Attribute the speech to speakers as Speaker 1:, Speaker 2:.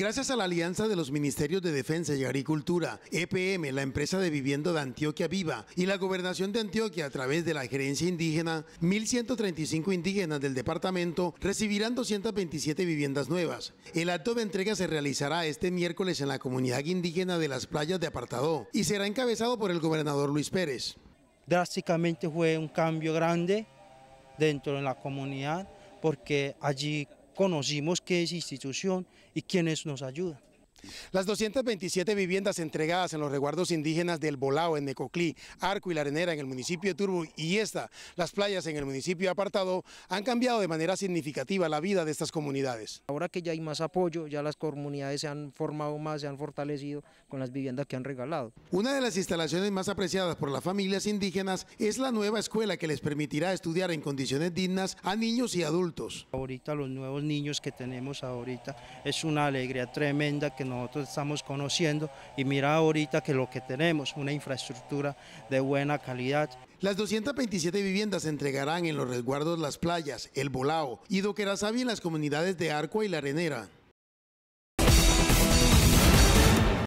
Speaker 1: Gracias a la alianza de los Ministerios de Defensa y Agricultura, EPM, la empresa de vivienda de Antioquia Viva y la Gobernación de Antioquia a través de la Gerencia Indígena, 1.135 indígenas del departamento recibirán 227 viviendas nuevas. El acto de entrega se realizará este miércoles en la comunidad indígena de las playas de Apartadó y será encabezado por el gobernador Luis Pérez. Drásticamente fue un cambio
Speaker 2: grande dentro de la comunidad porque allí conocimos qué es institución y quiénes nos ayudan.
Speaker 1: Las 227 viviendas entregadas en los reguardos indígenas del Bolao, en Necoclí, Arco y La Arenera, en el municipio de Turbo y esta, las playas en el municipio Apartado, han cambiado de manera significativa la vida de estas comunidades. Ahora
Speaker 3: que ya hay más apoyo, ya las comunidades se han formado más, se han fortalecido con las viviendas que han regalado.
Speaker 1: Una de las instalaciones más apreciadas por las familias indígenas es la nueva escuela que les permitirá estudiar en condiciones dignas a niños y adultos.
Speaker 2: Ahorita los nuevos niños que tenemos ahorita es una alegría tremenda que nosotros estamos conociendo y mira ahorita que
Speaker 1: lo que tenemos, una infraestructura de buena calidad. Las 227 viviendas se entregarán en los resguardos Las Playas, El Bolao y Doquerasabi en las comunidades de Arco y La Arenera.